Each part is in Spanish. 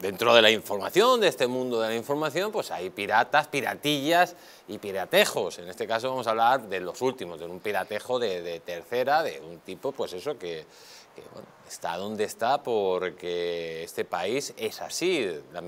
dentro de la información, de este mundo de la información, pues hay piratas, piratillas y piratejos. En este caso vamos a hablar de los últimos, de un piratejo de, tercera, de un tipo, pues eso, que, está donde está porque este país es así, los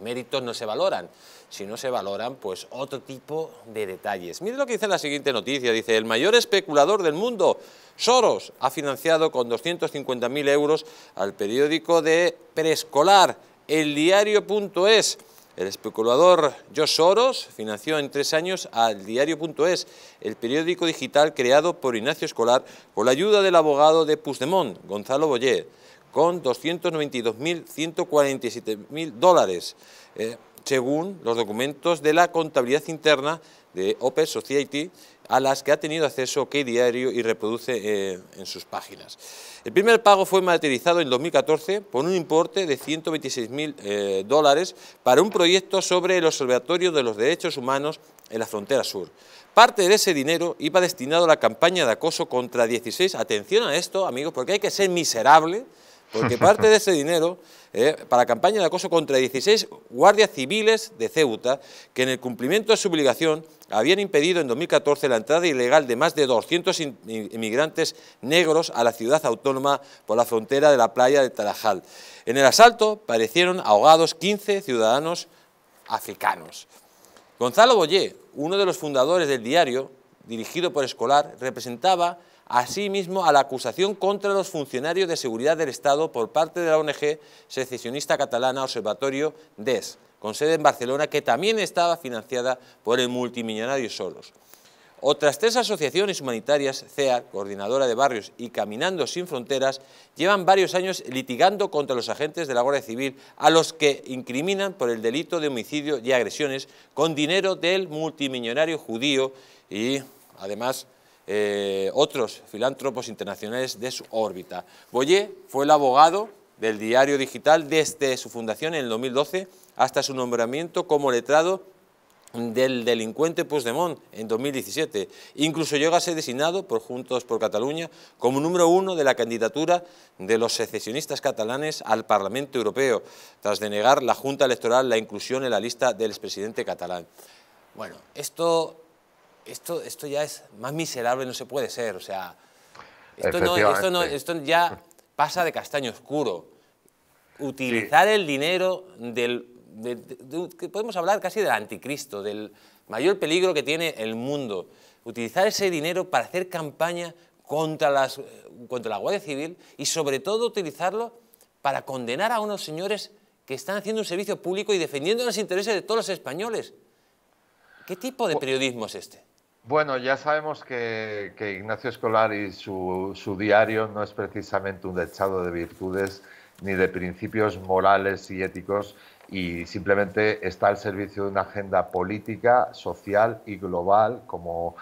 méritos no se valoran. Si no se valoran, pues otro tipo de detalles. Mire lo que dice la siguiente noticia, dice, el mayor especulador del mundo, Soros, ha financiado con 250.000 euros al periódico de preescolar el diario.es. El especulador Josh Soros financió en tres años al diario.es, el periódico digital creado por Ignacio Escolar con la ayuda del abogado de Puigdemont, Gonzalo Boyer, con 292.147.000 dólares. Eh, según los documentos de la contabilidad interna de Open Society, a las que ha tenido acceso Key Diario y reproduce eh, en sus páginas. El primer pago fue materializado en 2014 por un importe de 126.000 eh, dólares para un proyecto sobre el Observatorio de los Derechos Humanos en la frontera sur. Parte de ese dinero iba destinado a la campaña de acoso contra 16, atención a esto amigos, porque hay que ser miserable, porque parte de ese dinero eh, para campaña de acoso contra 16 guardias civiles de Ceuta que en el cumplimiento de su obligación habían impedido en 2014 la entrada ilegal de más de 200 inmigrantes negros a la ciudad autónoma por la frontera de la playa de Tarajal. En el asalto parecieron ahogados 15 ciudadanos africanos. Gonzalo Boyé, uno de los fundadores del diario, dirigido por Escolar, representaba asimismo a la acusación contra los funcionarios de seguridad del Estado por parte de la ONG secesionista catalana Observatorio DES, con sede en Barcelona, que también estaba financiada por el multimillonario Solos. Otras tres asociaciones humanitarias, CEA, Coordinadora de Barrios y Caminando Sin Fronteras, llevan varios años litigando contra los agentes de la Guardia Civil a los que incriminan por el delito de homicidio y agresiones con dinero del multimillonario judío y además eh, otros filántropos internacionales de su órbita. Boyer fue el abogado del diario digital desde su fundación en el 2012 hasta su nombramiento como letrado del delincuente Puigdemont en 2017. Incluso llega a ser designado por Juntos por Cataluña como número uno de la candidatura de los secesionistas catalanes al Parlamento Europeo, tras denegar la Junta Electoral la inclusión en la lista del expresidente catalán. Bueno, esto esto, ya es más miserable, no se puede ser. O sea, esto, ya pasa de castaño oscuro. Utilizar el dinero del... podemos hablar casi del anticristo, del mayor peligro que tiene el mundo. Utilizar ese dinero para hacer campaña contra, las, contra la Guardia Civil y sobre todo utilizarlo para condenar a unos señores que están haciendo un servicio público y defendiendo los intereses de todos los españoles. ¿Qué tipo de periodismo es este? Bueno, ya sabemos que, Ignacio Escolar y su, diario no es precisamente un dechado de virtudes ni de principios morales y éticos y simplemente está al servicio de una agenda política, social y global, como,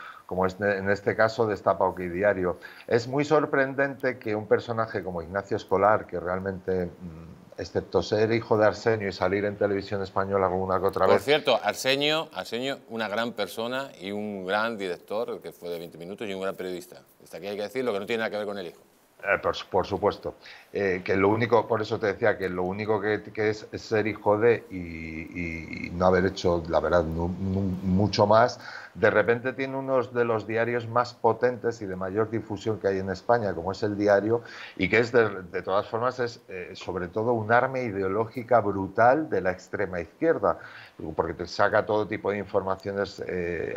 en este caso destapa de aquí Diario. Es muy sorprendente que un personaje como Ignacio Escolar, que realmente mm, excepto ser hijo de Arsenio y salir en televisión española alguna que otra vez. Por cierto, Arsenio, Arsenio, una gran persona y un gran director, el que fue de 20 minutos, y un gran periodista. Hasta aquí hay que decir lo que no tiene nada que ver con el hijo. Eh, por, supuesto. Eh, que lo único, por eso te decía, que lo único que, es, ser hijo de y, no haber hecho, la verdad, mucho más. De repente tiene uno de los diarios más potentes y de mayor difusión que hay en España, como es el diario, y que es, de, todas formas, es eh, sobre todo un arma ideológica brutal de la extrema izquierda, porque te saca todo tipo de informaciones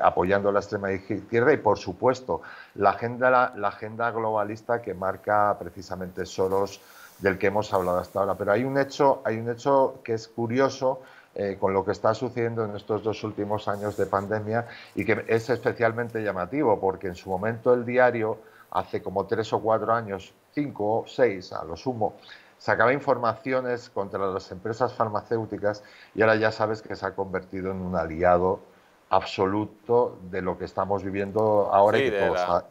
apoyando a la extrema izquierda y, por supuesto, la agenda, la agenda globalista que marca precisamente Soros del que hemos hablado hasta ahora. Pero hay un hecho, hay un hecho que es curioso eh, con lo que está sucediendo en estos dos últimos años de pandemia y que es especialmente llamativo porque en su momento el diario, hace como tres o cuatro años, cinco o seis a lo sumo, sacaba informaciones contra las empresas farmacéuticas y ahora ya sabes que se ha convertido en un aliado absoluto de lo que estamos viviendo ahora y que todos,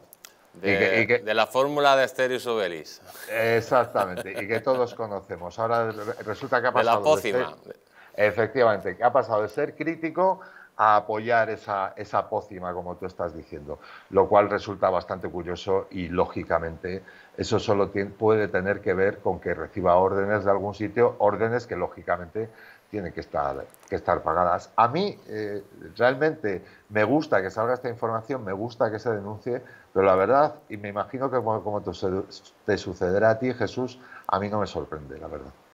de, la fórmula de Asterius Obelis. Exactamente, y que todos conocemos. Ahora resulta que ha pasado. De la pócima. efectivamente, que ha pasado de ser crítico a apoyar esa, esa pócima, como tú estás diciendo, lo cual resulta bastante curioso y lógicamente eso solo puede tener que ver con que reciba órdenes de algún sitio, órdenes que lógicamente tienen que estar, que estar pagadas. A mí eh, realmente me gusta que salga esta información, me gusta que se denuncie, pero la verdad, y me imagino que como, te sucederá a ti, Jesús, a mí no me sorprende, la verdad.